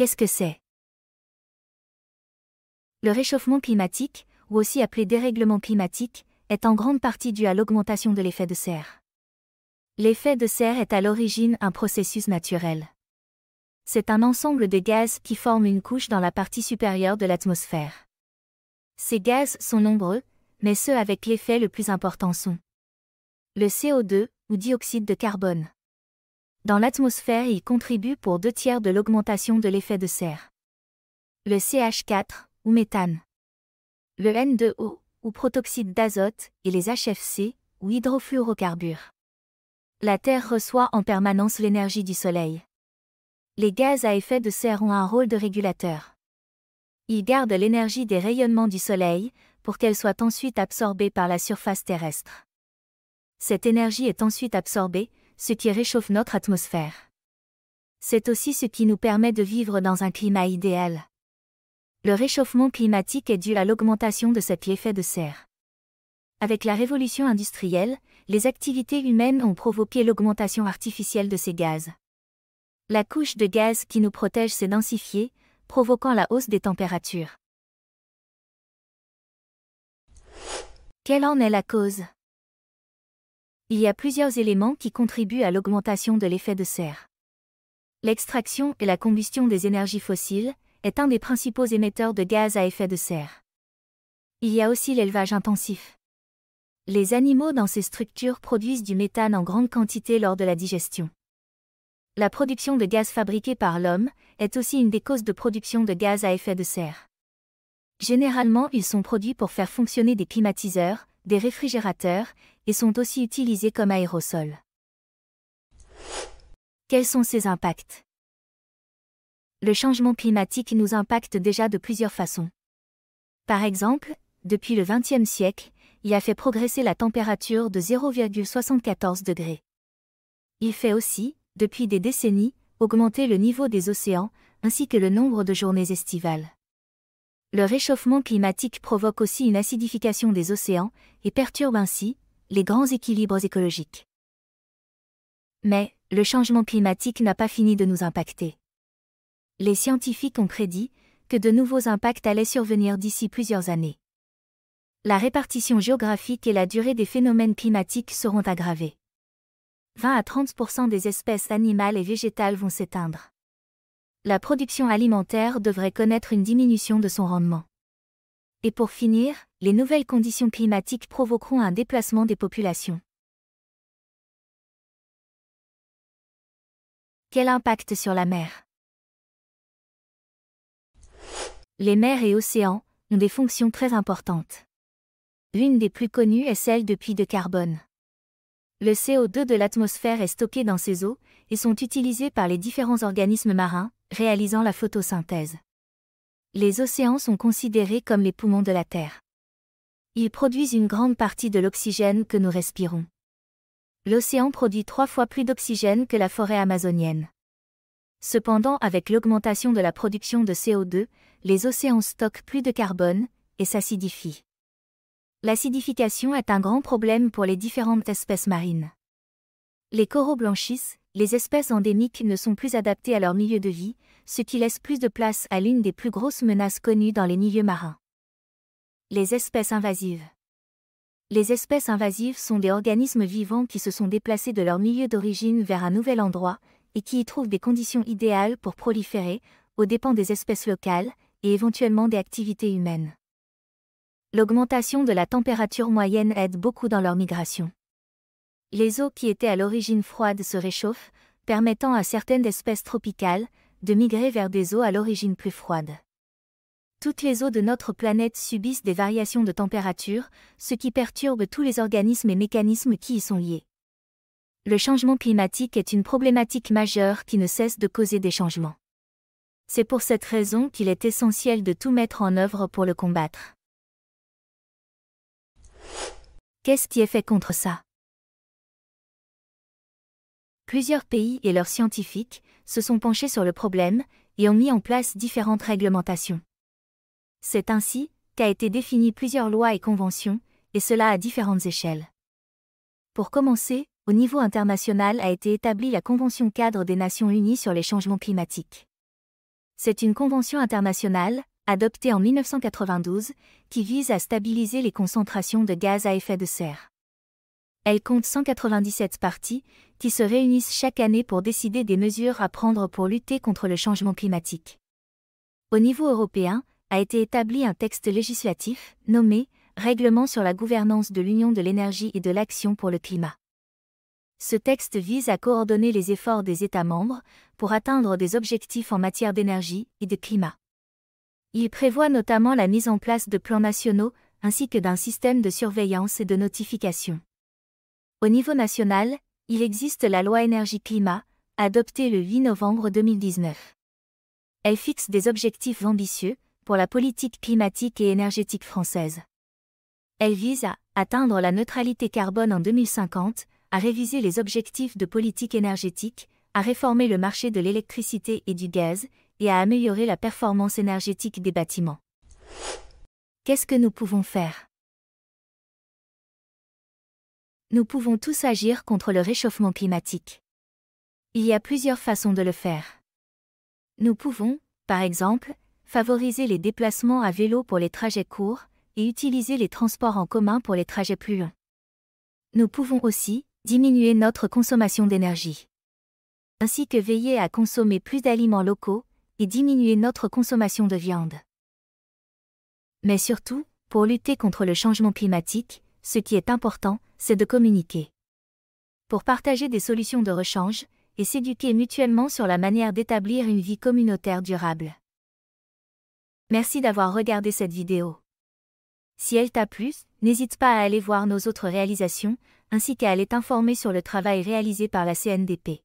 Qu'est-ce que c'est Le réchauffement climatique, ou aussi appelé dérèglement climatique, est en grande partie dû à l'augmentation de l'effet de serre. L'effet de serre est à l'origine un processus naturel. C'est un ensemble de gaz qui forment une couche dans la partie supérieure de l'atmosphère. Ces gaz sont nombreux, mais ceux avec l'effet le plus important sont le CO2 ou dioxyde de carbone, dans l'atmosphère il contribue pour deux tiers de l'augmentation de l'effet de serre. Le CH4, ou méthane. Le N2O, ou protoxyde d'azote, et les HFC, ou hydrofluorocarbures. La Terre reçoit en permanence l'énergie du Soleil. Les gaz à effet de serre ont un rôle de régulateur. Ils gardent l'énergie des rayonnements du Soleil, pour qu'elle soit ensuite absorbée par la surface terrestre. Cette énergie est ensuite absorbée, ce qui réchauffe notre atmosphère. C'est aussi ce qui nous permet de vivre dans un climat idéal. Le réchauffement climatique est dû à l'augmentation de cet effet de serre. Avec la révolution industrielle, les activités humaines ont provoqué l'augmentation artificielle de ces gaz. La couche de gaz qui nous protège s'est densifiée, provoquant la hausse des températures. Quelle en est la cause il y a plusieurs éléments qui contribuent à l'augmentation de l'effet de serre. L'extraction et la combustion des énergies fossiles est un des principaux émetteurs de gaz à effet de serre. Il y a aussi l'élevage intensif. Les animaux dans ces structures produisent du méthane en grande quantité lors de la digestion. La production de gaz fabriqué par l'homme est aussi une des causes de production de gaz à effet de serre. Généralement, ils sont produits pour faire fonctionner des climatiseurs, des réfrigérateurs, et sont aussi utilisés comme aérosols. Quels sont ces impacts Le changement climatique nous impacte déjà de plusieurs façons. Par exemple, depuis le XXe siècle, il a fait progresser la température de 0,74 degrés. Il fait aussi, depuis des décennies, augmenter le niveau des océans, ainsi que le nombre de journées estivales. Le réchauffement climatique provoque aussi une acidification des océans et perturbe ainsi les grands équilibres écologiques. Mais, le changement climatique n'a pas fini de nous impacter. Les scientifiques ont prédit que de nouveaux impacts allaient survenir d'ici plusieurs années. La répartition géographique et la durée des phénomènes climatiques seront aggravées. 20 à 30 des espèces animales et végétales vont s'éteindre la production alimentaire devrait connaître une diminution de son rendement. Et pour finir, les nouvelles conditions climatiques provoqueront un déplacement des populations. Quel impact sur la mer Les mers et océans ont des fonctions très importantes. L'une des plus connues est celle de puits de carbone. Le CO2 de l'atmosphère est stocké dans ces eaux et sont utilisés par les différents organismes marins, réalisant la photosynthèse. Les océans sont considérés comme les poumons de la Terre. Ils produisent une grande partie de l'oxygène que nous respirons. L'océan produit trois fois plus d'oxygène que la forêt amazonienne. Cependant, avec l'augmentation de la production de CO2, les océans stockent plus de carbone et s'acidifient. L'acidification est un grand problème pour les différentes espèces marines. Les coraux blanchissent, les espèces endémiques ne sont plus adaptées à leur milieu de vie, ce qui laisse plus de place à l'une des plus grosses menaces connues dans les milieux marins. Les espèces invasives. Les espèces invasives sont des organismes vivants qui se sont déplacés de leur milieu d'origine vers un nouvel endroit et qui y trouvent des conditions idéales pour proliférer, aux dépens des espèces locales et éventuellement des activités humaines. L'augmentation de la température moyenne aide beaucoup dans leur migration. Les eaux qui étaient à l'origine froides se réchauffent, permettant à certaines espèces tropicales de migrer vers des eaux à l'origine plus froide. Toutes les eaux de notre planète subissent des variations de température, ce qui perturbe tous les organismes et mécanismes qui y sont liés. Le changement climatique est une problématique majeure qui ne cesse de causer des changements. C'est pour cette raison qu'il est essentiel de tout mettre en œuvre pour le combattre. Qu'est-ce qui est fait contre ça Plusieurs pays et leurs scientifiques se sont penchés sur le problème et ont mis en place différentes réglementations. C'est ainsi qu'a été définie plusieurs lois et conventions, et cela à différentes échelles. Pour commencer, au niveau international a été établie la Convention cadre des Nations Unies sur les changements climatiques. C'est une convention internationale, adoptée en 1992, qui vise à stabiliser les concentrations de gaz à effet de serre. Elle compte 197 parties qui se réunissent chaque année pour décider des mesures à prendre pour lutter contre le changement climatique. Au niveau européen, a été établi un texte législatif, nommé Règlement sur la gouvernance de l'Union de l'énergie et de l'action pour le climat. Ce texte vise à coordonner les efforts des États membres pour atteindre des objectifs en matière d'énergie et de climat. Il prévoit notamment la mise en place de plans nationaux ainsi que d'un système de surveillance et de notification. Au niveau national, il existe la loi énergie-climat, adoptée le 8 novembre 2019. Elle fixe des objectifs ambitieux pour la politique climatique et énergétique française. Elle vise à atteindre la neutralité carbone en 2050, à réviser les objectifs de politique énergétique, à réformer le marché de l'électricité et du gaz, et à améliorer la performance énergétique des bâtiments. Qu'est-ce que nous pouvons faire nous pouvons tous agir contre le réchauffement climatique. Il y a plusieurs façons de le faire. Nous pouvons, par exemple, favoriser les déplacements à vélo pour les trajets courts et utiliser les transports en commun pour les trajets plus longs. Nous pouvons aussi diminuer notre consommation d'énergie, ainsi que veiller à consommer plus d'aliments locaux et diminuer notre consommation de viande. Mais surtout, pour lutter contre le changement climatique, ce qui est important, c'est de communiquer. Pour partager des solutions de rechange et s'éduquer mutuellement sur la manière d'établir une vie communautaire durable. Merci d'avoir regardé cette vidéo. Si elle t'a plu, n'hésite pas à aller voir nos autres réalisations, ainsi qu'à aller t'informer sur le travail réalisé par la CNDP.